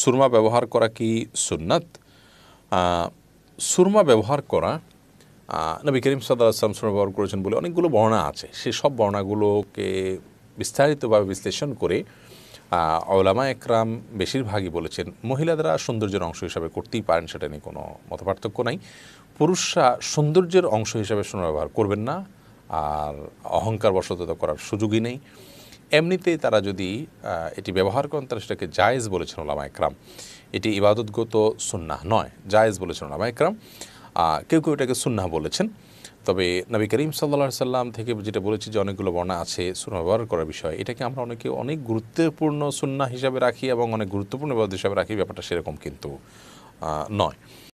সুরমা ব্যবহার করা কি সুন্নাত সুরমা ব্যবহার করা নবী করিম সাদ আসলাম সুরমা ব্যবহার করেছেন বলে অনেকগুলো বর্ণা আছে সেসব বর্ণাগুলোকে বিস্তারিতভাবে বিশ্লেষণ করে অলামা একরাম বেশিরভাগই বলেছেন মহিলাদেরা সৌন্দর্যের অংশ হিসাবে করতেই পারেন সেটা নিয়ে কোনো মতপার্থক্য নাই পুরুষরা সৌন্দর্যের অংশ হিসাবে সুরমা ব্যবহার করবেন না আর অহংকার বসত করার সুযোগই নেই এমনিতেই তারা যদি এটি ব্যবহার করেন তারা সেটাকে জায়েজ বলেছেন ওলামা একরাম এটি ইবাদতগত সুন্নাহ নয় জায়েজ বলেছেন ওলামা একরাম কেউ কেউ এটাকে সুন্নাহ বলেছেন তবে নবী করিম সাল্লা সাল্লাম থেকে যেটা বলেছি যে অনেকগুলো বর্ণা আছে সুন্না ব্যবহার করার বিষয় এটাকে আমরা অনেকে অনেক গুরুত্বপূর্ণ সুন্না হিসাবে রাখি এবং অনেক গুরুত্বপূর্ণ ইবাদত হিসাবে রাখি ব্যাপারটা সেরকম কিন্তু নয়